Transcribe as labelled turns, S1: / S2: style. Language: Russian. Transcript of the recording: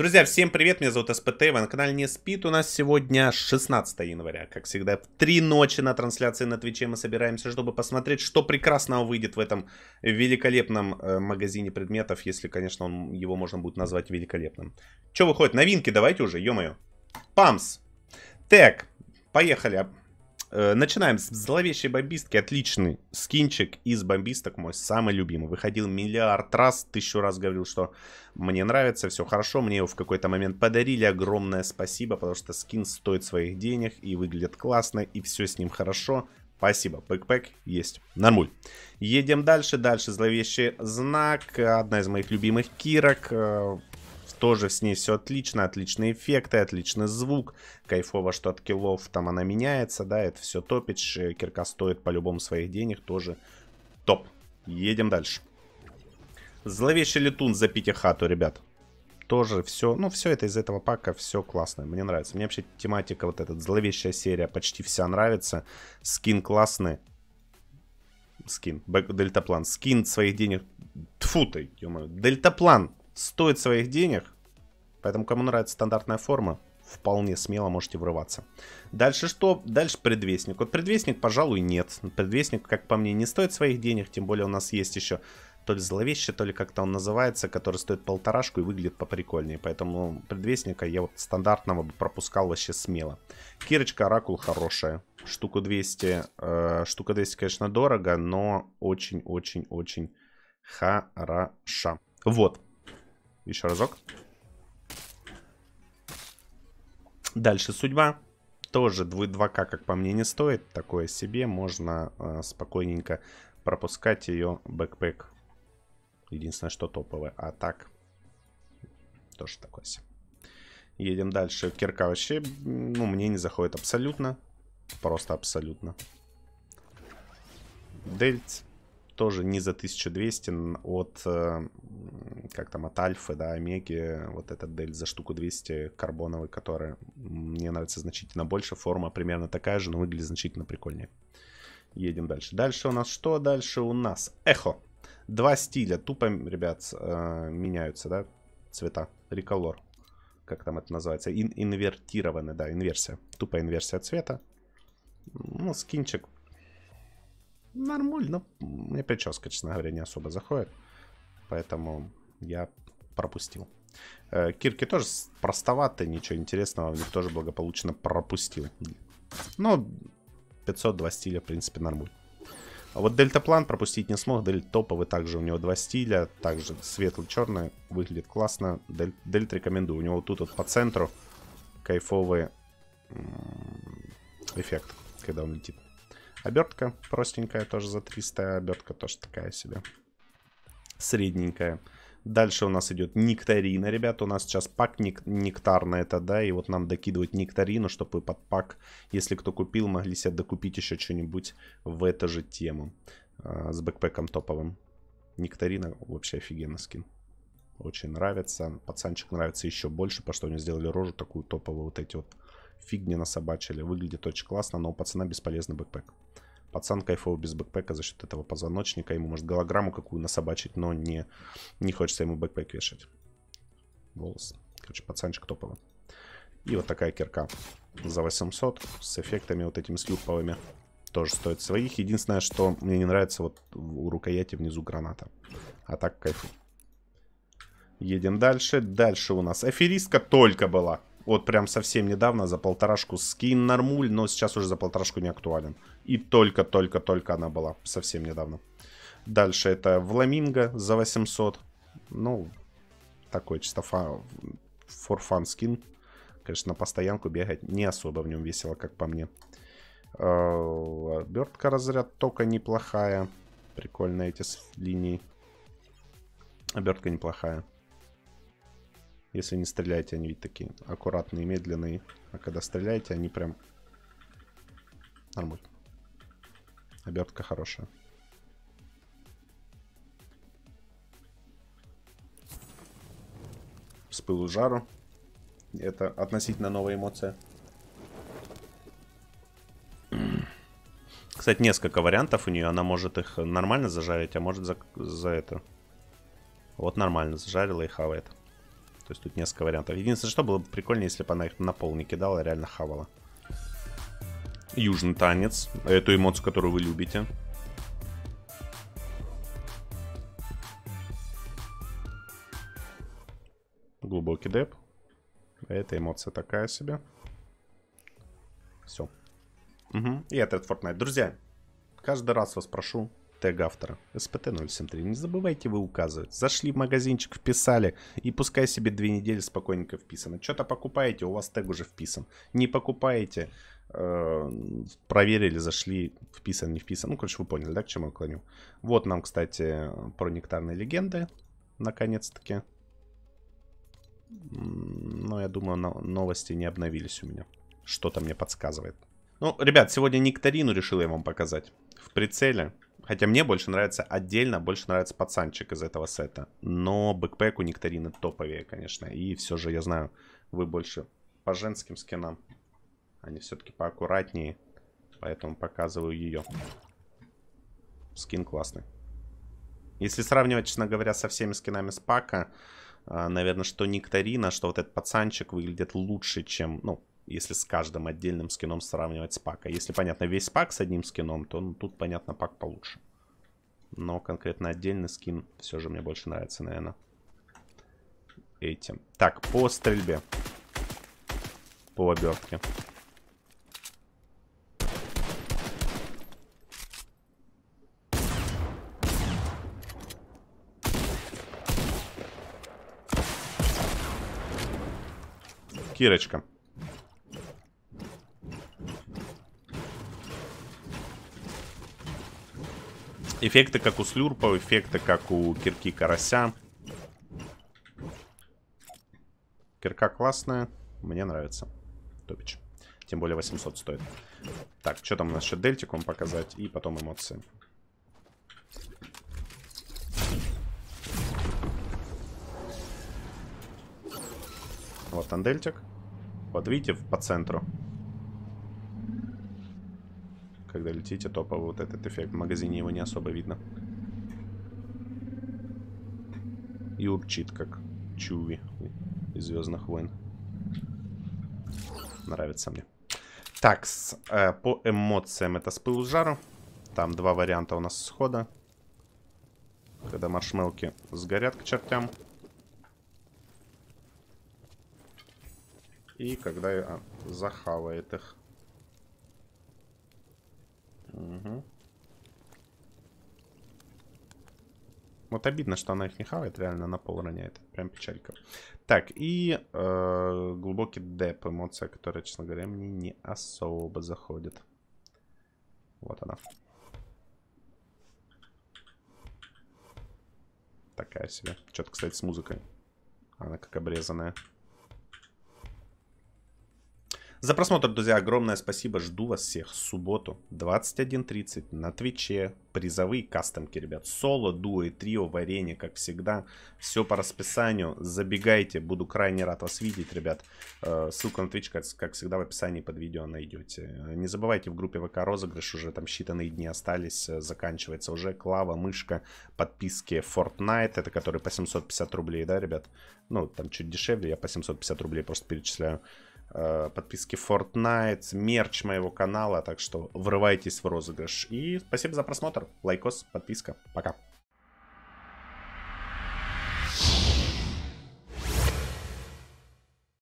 S1: Друзья, всем привет, меня зовут СПТ, вы на канале Не Спит, у нас сегодня 16 января, как всегда, в 3 ночи на трансляции на Твиче мы собираемся, чтобы посмотреть, что прекрасного выйдет в этом великолепном э, магазине предметов, если, конечно, он, его можно будет назвать великолепным. Что выходит? Новинки давайте уже, ё-моё. Памс. Так, поехали. Э, начинаем с зловещей бомбистки. Отличный скинчик из бомбисток мой самый любимый. Выходил миллиард раз, тысячу раз говорил, что мне нравится, все хорошо. Мне его в какой-то момент подарили. Огромное спасибо, потому что скин стоит своих денег и выглядит классно, и все с ним хорошо. Спасибо, пэк-пэк есть. Нормуль. Едем дальше. Дальше зловещий знак. Одна из моих любимых кирок. Э, тоже с ней все отлично, отличные эффекты, отличный звук, кайфово, что от киллов там она меняется, да, это все топич, э, кирка стоит по-любому своих денег, тоже топ. Едем дальше. Зловещий летун за Хату, ребят. Тоже все, ну все это из этого пака, все классно, мне нравится. Мне вообще тематика вот эта зловещая серия почти вся нравится, скин классный, скин, дельтаплан, скин своих денег, тфу ты, ё -моё. дельтаплан стоит своих денег. Поэтому, кому нравится стандартная форма, вполне смело можете врываться. Дальше что? Дальше предвестник. Вот предвестник, пожалуй, нет. Предвестник, как по мне, не стоит своих денег, тем более у нас есть еще то ли зловеще, то ли как-то он называется, который стоит полторашку и выглядит поприкольнее. Поэтому предвестника я вот стандартного бы пропускал вообще смело. Кирочка Оракул хорошая. штуку 200, э, штука 200, конечно, дорого, но очень-очень-очень хороша. Вот. Еще разок. Дальше судьба. Тоже 2К, как по мне, не стоит. Такое себе. Можно э, спокойненько пропускать ее бэкпэк. Единственное, что топовое. А так, тоже такое себе. Едем дальше. Кирка вообще, ну, мне не заходит абсолютно. Просто абсолютно. Дельц тоже не за 1200 от, э, как там, от Альфы, да, Омеги, вот этот дель за штуку 200 карбоновый, который мне нравится значительно больше, форма примерно такая же, но выглядит значительно прикольнее. Едем дальше. Дальше у нас что? Дальше у нас эхо. Два стиля, тупо, ребят, э, меняются, да, цвета, риколор как там это называется, Ин инвертированы, да, инверсия, тупо инверсия цвета. Ну, скинчик нормально. Но мне прическа, честно говоря, не особо заходит. Поэтому я пропустил. Э, кирки тоже простоватые, ничего интересного в них тоже благополучно пропустил. Но 502 стиля, в принципе, нормуль. А вот дельтаплан пропустить не смог, дельт топовый, также у него два стиля, также светло-черный, выглядит классно. Дель, дельт рекомендую, у него тут вот по центру кайфовый эффект, когда он летит. Обертка простенькая, тоже за 300. Обертка тоже такая себе. Средненькая. Дальше у нас идет нектарина, ребята. У нас сейчас пак нек нектарный это, да. И вот нам докидывать нектарину, чтобы под пак, если кто купил, могли себе докупить еще что-нибудь в эту же тему. Э, с бэкпэком топовым. Нектарина вообще офигенно скин. Очень нравится. Пацанчик нравится еще больше, потому что они сделали рожу такую топовую. Вот эти вот фигни насобачили. Выглядит очень классно, но у пацана бесполезный бэкпэк. Пацан кайфово без бэкпэка за счет этого позвоночника. Ему может голограмму какую насобачить, но не, не хочется ему бэкпэк вешать. Волос. Короче, пацанчик топовый. И вот такая кирка за 800 с эффектами вот этими слюповыми. Тоже стоит своих. Единственное, что мне не нравится, вот у рукояти внизу граната. А так кайфу. Едем дальше. Дальше у нас аферистка только была. Вот прям совсем недавно за полторашку скин нормуль, но сейчас уже за полторашку не актуален. И только-только-только она была совсем недавно. Дальше это Вламинго за 800. Ну, такой чисто форфан скин. Конечно, на постоянку бегать не особо в нем весело, как по мне. Э, Обертка разряд только неплохая. прикольные эти линии. Обертка неплохая. Если не стреляете, они ведь такие аккуратные, медленные. А когда стреляете, они прям... Нормально. Обертка хорошая. С пылу жару. Это относительно новая эмоция. Кстати, несколько вариантов у нее. Она может их нормально зажарить, а может за, за это. Вот нормально зажарила и хавает. То есть тут несколько вариантов. Единственное, что было бы прикольнее, если бы она их на пол не кидала, а реально хавала. Южный танец. Эту эмоцию, которую вы любите. Глубокий деп. Эта эмоция такая себе. Все. Угу. И это Fortnite. Друзья, каждый раз вас прошу, Тег автора. spt 073 Не забывайте вы указывать. Зашли в магазинчик, вписали. И пускай себе две недели спокойненько вписано. Что-то покупаете, у вас тег уже вписан. Не покупаете, э, проверили, зашли, вписан, не вписан. Ну, короче, вы поняли, да, к чему я клоню. Вот нам, кстати, про нектарные легенды, наконец-таки. Но я думаю, новости не обновились у меня. Что-то мне подсказывает. Ну, ребят, сегодня нектарину решил я вам показать. В прицеле Хотя мне больше нравится отдельно, больше нравится пацанчик из этого сета. Но бэкпэк у Нектарины топовее, конечно. И все же, я знаю, вы больше по женским скинам. Они все-таки поаккуратнее. Поэтому показываю ее. Скин классный. Если сравнивать, честно говоря, со всеми скинами с пака, а, наверное, что Нектарина, что вот этот пацанчик выглядит лучше, чем, ну, если с каждым отдельным скином сравнивать с пака. Если, понятно, весь пак с одним скином, то ну, тут, понятно, пак получше. Но конкретно отдельный скин все же мне больше нравится, наверное, этим. Так, по стрельбе. По обертке. Кирочка. Эффекты как у слюрпа, эффекты как у кирки карася. Кирка классная, мне нравится. Топич. Тем более 800 стоит. Так, что там насчет дельтик вам показать и потом эмоции. Вот он дельтик. Вот видите, по центру когда летите, то вот этот эффект. В магазине его не особо видно. И урчит, как Чуви из Звездных войн. Нравится мне. Так, с, э, по эмоциям это с пылу жару. Там два варианта у нас схода. Когда маршмелки сгорят к чертям. И когда а, захавает их. Угу. Вот обидно, что она их не хавает, реально на пол роняет. Прям печалька. Так, и э, глубокий деп, эмоция, которая, честно говоря, мне не особо заходит. Вот она. Такая себе. Что-то, кстати, с музыкой. Она как обрезанная. За просмотр, друзья, огромное спасибо. Жду вас всех в субботу 21.30 на Твиче. Призовые кастомки, ребят. Соло, дуо и трио, варенье, как всегда. Все по расписанию. Забегайте. Буду крайне рад вас видеть, ребят. Э, ссылку на твич как, как всегда, в описании под видео найдете. Не забывайте, в группе ВК розыгрыш уже там считанные дни остались. Э, заканчивается уже клава, мышка, подписки Fortnite. Это который по 750 рублей, да, ребят? Ну, там чуть дешевле. Я по 750 рублей просто перечисляю. Э, подписки Fortnite, мерч моего канала, так что врывайтесь в розыгрыш. И спасибо за просмотр, лайкос, подписка, пока.